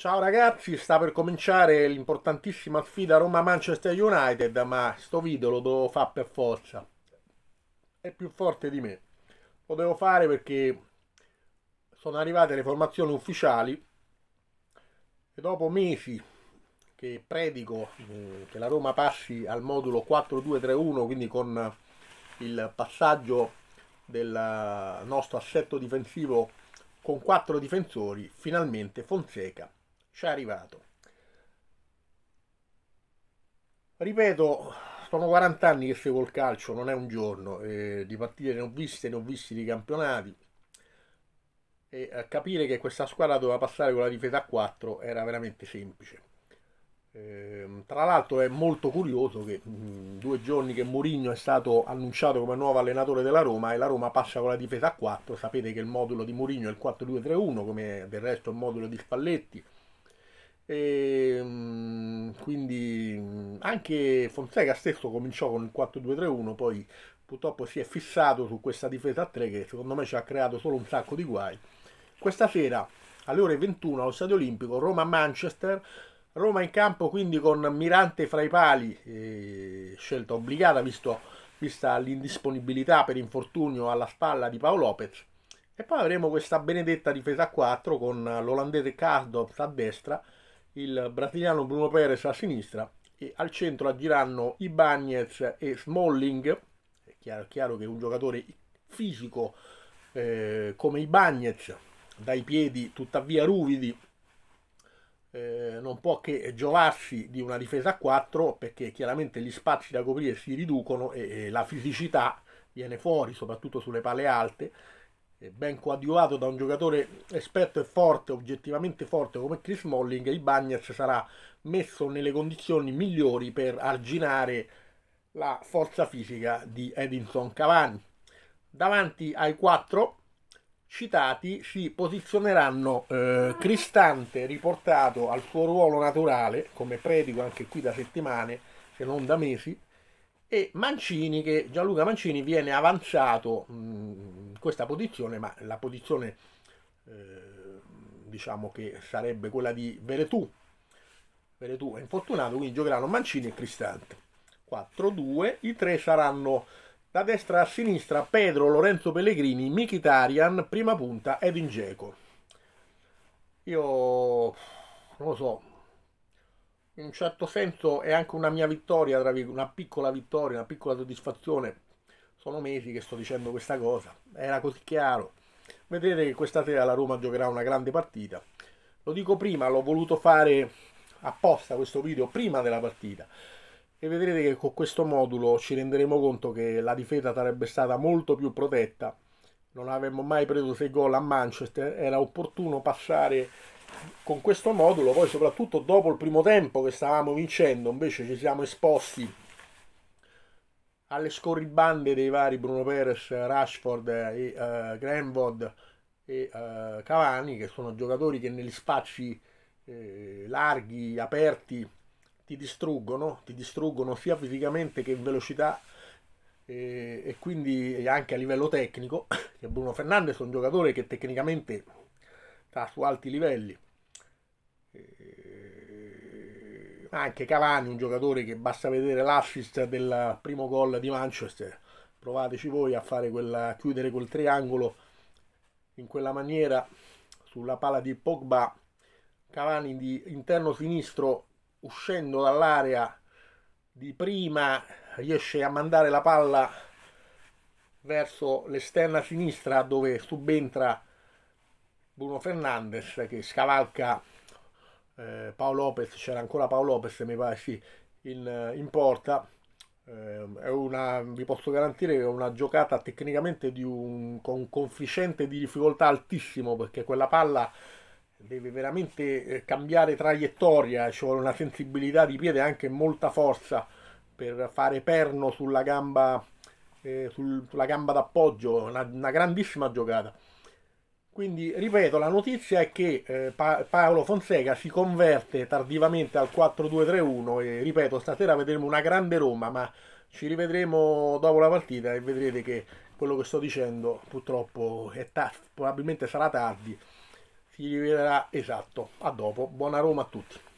Ciao ragazzi, sta per cominciare l'importantissima sfida Roma-Manchester United, ma sto video lo devo fare per forza. È più forte di me. Lo devo fare perché sono arrivate le formazioni ufficiali e dopo mesi che predico eh, che la Roma passi al modulo 4-2-3-1, quindi con il passaggio del nostro assetto difensivo con quattro difensori, finalmente Fonseca ci è arrivato. Ripeto, sono 40 anni che seguo il calcio, non è un giorno, eh, di partite ne ho viste, ne ho visti di campionati, e capire che questa squadra doveva passare con la difesa a 4 era veramente semplice. Eh, tra l'altro è molto curioso che mh, mm, due giorni che Mourinho è stato annunciato come nuovo allenatore della Roma e la Roma passa con la difesa a 4, sapete che il modulo di Mourinho è il 4-2-3-1 come del resto il modulo di Spalletti e, ehm, quindi anche Fonseca stesso cominciò con il 4-2-3-1, poi purtroppo si è fissato su questa difesa a 3 che secondo me ci ha creato solo un sacco di guai. Questa sera alle ore 21 allo Stadio Olimpico Roma-Manchester, Roma in campo quindi con Mirante fra i pali, eh, scelta obbligata visto, vista l'indisponibilità per infortunio alla spalla di Paolo Lopez. E poi avremo questa benedetta difesa a 4 con l'olandese Kasdorf a destra, il brasiliano Bruno Perez a sinistra e al centro agiranno Ibanez e Smalling. È chiaro, chiaro che un giocatore fisico eh, come Ibanez, dai piedi tuttavia ruvidi, eh, non può che giovarsi di una difesa a 4 perché chiaramente gli spazi da coprire si riducono e, e la fisicità viene fuori, soprattutto sulle palle alte eh, ben coadiuvato da un giocatore esperto e forte, oggettivamente forte come Chris Molling, il Bagnets sarà messo nelle condizioni migliori per arginare la forza fisica di Edinson Cavani. Davanti ai quattro citati si posizioneranno eh, Cristante riportato al suo ruolo naturale, come predico anche qui da settimane, se non da mesi, e Mancini che Gianluca Mancini viene avanzato mh, mm, questa posizione, ma la posizione eh, diciamo che sarebbe quella di Veretù. Veretù è infortunato, quindi giocheranno Mancini e Cristante. 4-2, i tre saranno da destra a sinistra Pedro, Lorenzo Pellegrini, Mikitarian, prima punta ed Ingeco. Io non lo so, in un certo senso è anche una mia vittoria, una piccola vittoria, una piccola soddisfazione sono mesi che sto dicendo questa cosa, era così chiaro. Vedrete che questa sera la Roma giocherà una grande partita. Lo dico prima, l'ho voluto fare apposta questo video prima della partita e vedrete che con questo modulo ci renderemo conto che la difesa sarebbe stata molto più protetta. Non avremmo mai preso 6 gol a Manchester, era opportuno passare con questo modulo, poi soprattutto dopo il primo tempo che stavamo vincendo, invece ci siamo esposti alle scorribande dei vari Bruno Perez, Rashford e uh, eh, Granvod e uh, Cavani, che sono giocatori che negli spazi eh, larghi, aperti, ti distruggono, ti distruggono sia fisicamente che in velocità eh, e quindi anche a livello tecnico, che Bruno Fernandes è un giocatore che tecnicamente sta su alti livelli Anche Cavani, un giocatore che basta vedere l'assist del primo gol di Manchester. Provateci voi a fare quella, chiudere quel triangolo in quella maniera sulla pala di Pogba. Cavani di interno sinistro uscendo dall'area di prima riesce a mandare la palla verso l'esterna sinistra dove subentra Bruno Fernandes che scavalca eh, Paolo Lopez, c'era ancora Paolo Lopez mi pare, sì, in, in porta. Ehm, una, vi posso garantire che è una giocata tecnicamente un, con un coefficiente di difficoltà altissimo perché quella palla deve veramente eh, cambiare traiettoria, ci vuole una sensibilità di piede e anche molta forza per fare perno sulla gamba, eh, sul, sulla gamba d'appoggio, una, una grandissima giocata. Quindi, ripeto, la notizia è che eh, pa- Paolo Fonseca si converte tardivamente al 4-2-3-1 e, ripeto, stasera vedremo una grande Roma, ma ci rivedremo dopo la partita e vedrete che quello che sto dicendo purtroppo è ta- probabilmente sarà tardi, si rivelerà esatto. A dopo, buona Roma a tutti.